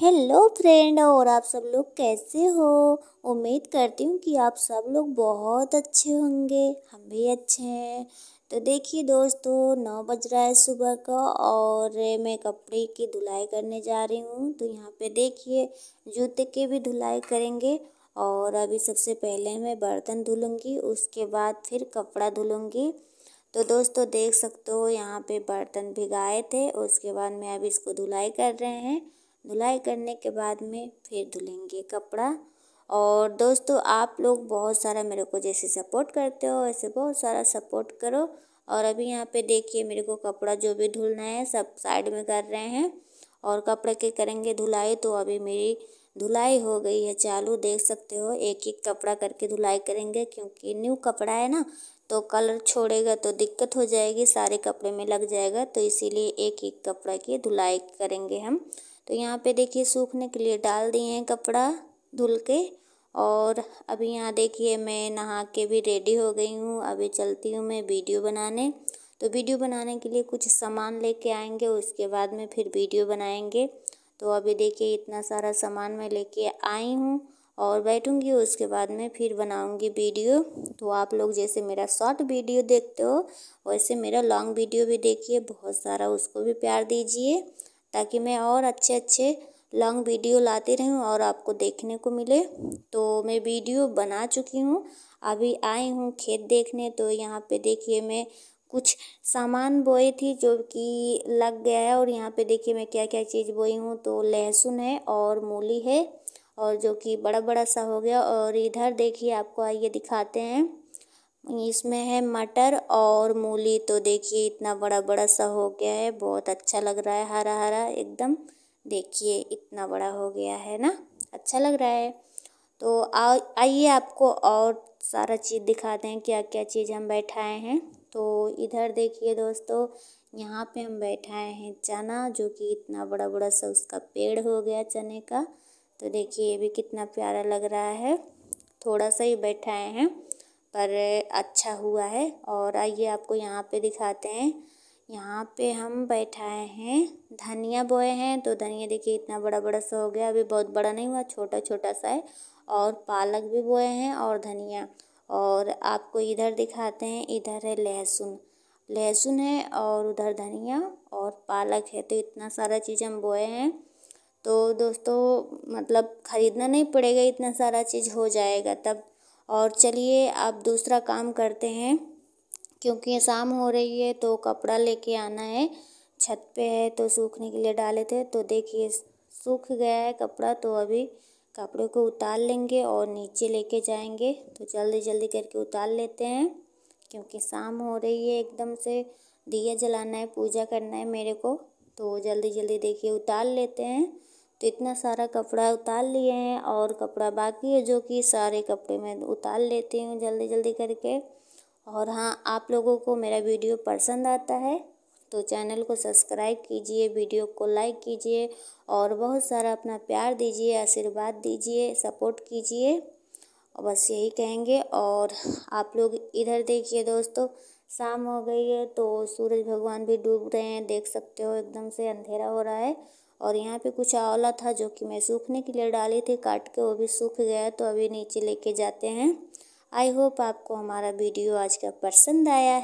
hello friend और आप सब लोग कैसे हो उम्मीद करती हूँ कि आप सब लोग बहुत अच्छे होंगे हम भी अच्छे हैं तो देखिए दोस्तों नौ बज रहा है सुबह का और मैं कपड़े की धुलाई करने जा रही हूँ तो यहाँ पे देखिए जूते की भी धुलाई करेंगे और अभी सबसे पहले मैं बर्तन धुलूँगी उसके बाद फिर कपड़ा धुलूँगी तो दोस्तों देख सकते हो यहाँ पे बर्तन भिगाए थे उसके बाद मैं अभी इसको धुलाई कर रहे हैं धुलाई करने के बाद में फिर धुलेंगे कपड़ा और दोस्तों आप लोग बहुत सारा मेरे को जैसे सपोर्ट करते हो वैसे बहुत सारा सपोर्ट करो और अभी यहाँ पे देखिए मेरे को कपड़ा जो भी धुलना है सब साइड में कर रहे हैं और कपड़े के करेंगे धुलाई तो अभी मेरी धुलाई हो गई है चालू देख सकते हो एक एक कपड़ा करके धुलाई करेंगे क्योंकि न्यू कपड़ा है ना तो कलर छोड़ेगा तो दिक्कत हो जाएगी सारे कपड़े में लग जाएगा तो इसीलिए एक एक कपड़ा की धुलाई करेंगे हम तो यहाँ पे देखिए सूखने के लिए डाल दिए हैं कपड़ा धुल के और अभी यहाँ देखिए मैं नहा के भी रेडी हो गई हूँ अभी चलती हूँ मैं वीडियो बनाने तो वीडियो बनाने के लिए कुछ सामान लेके आएंगे उसके बाद में फिर वीडियो बनाएंगे तो अभी देखिए इतना सारा सामान मैं लेके आई हूँ और बैठूँगी उसके बाद में फिर बनाऊँगी वीडियो तो आप लोग जैसे मेरा शॉर्ट वीडियो देखते हो वैसे मेरा लॉन्ग वीडियो भी देखिए बहुत सारा उसको भी प्यार दीजिए ताकि मैं और अच्छे अच्छे लॉन्ग वीडियो लाती रहूं और आपको देखने को मिले तो मैं वीडियो बना चुकी हूं अभी आई हूं खेत देखने तो यहाँ पे देखिए मैं कुछ सामान बोई थी जो कि लग गया है और यहाँ पे देखिए मैं क्या क्या चीज़ बोई हूँ तो लहसुन है और मूली है और जो कि बड़ा बड़ा सा हो गया और इधर देखिए आपको आइए दिखाते हैं इसमें है मटर और मूली तो देखिए इतना बड़ा बड़ा सा हो गया है बहुत अच्छा लग रहा है हरा हरा एकदम देखिए इतना बड़ा हो गया है ना अच्छा लग रहा है तो आइए आपको और सारा चीज़ दिखाते हैं क्या क्या चीज़ हम बैठाए हैं तो इधर देखिए दोस्तों यहाँ पे हम बैठाए हैं चना जो कि इतना बड़ा बड़ा सा उसका पेड़ हो गया चने का तो देखिए ये भी कितना प्यारा लग रहा है थोड़ा सा ही बैठाए हैं पर अच्छा हुआ है और आइए आपको यहाँ पे दिखाते हैं यहाँ पे हम बैठाए हैं धनिया बोए हैं तो धनिया देखिए इतना बड़ा बड़ा सा हो गया अभी बहुत बड़ा नहीं हुआ छोटा छोटा सा है और पालक भी बोए हैं और धनिया और आपको इधर दिखाते हैं इधर है लहसुन लहसुन है और उधर धनिया और पालक है तो इतना सारा चीज़ हम बोए हैं तो दोस्तों मतलब ख़रीदना नहीं पड़ेगा इतना सारा चीज़ हो जाएगा तब और चलिए अब दूसरा काम करते हैं क्योंकि शाम हो रही है तो कपड़ा लेके आना है छत पे है तो सूखने के लिए डाले थे तो देखिए सूख गया है कपड़ा तो अभी कपड़े को उतार लेंगे और नीचे लेके जाएंगे तो जल्दी जल्दी करके उतार लेते हैं क्योंकि शाम हो रही है एकदम से दिया जलाना है पूजा करना है मेरे को तो जल्दी जल्दी देखिए उतार लेते हैं तो इतना सारा कपड़ा उतार लिए हैं और कपड़ा बाकी है जो कि सारे कपड़े मैं उतार लेती हूँ जल्दी जल्दी करके और हाँ आप लोगों को मेरा वीडियो पसंद आता है तो चैनल को सब्सक्राइब कीजिए वीडियो को लाइक कीजिए और बहुत सारा अपना प्यार दीजिए आशीर्वाद दीजिए सपोर्ट कीजिए और बस यही कहेंगे और आप लोग इधर देखिए दोस्तों शाम हो गई है तो सूरज भगवान भी डूब रहे हैं देख सकते हो एकदम से अंधेरा हो रहा है और यहाँ पे कुछ आंवला था जो कि मैं सूखने के लिए डाली थी काट के वो भी सूख गया तो अभी नीचे लेके जाते हैं आई होप आपको हमारा वीडियो आज का पसंद आया है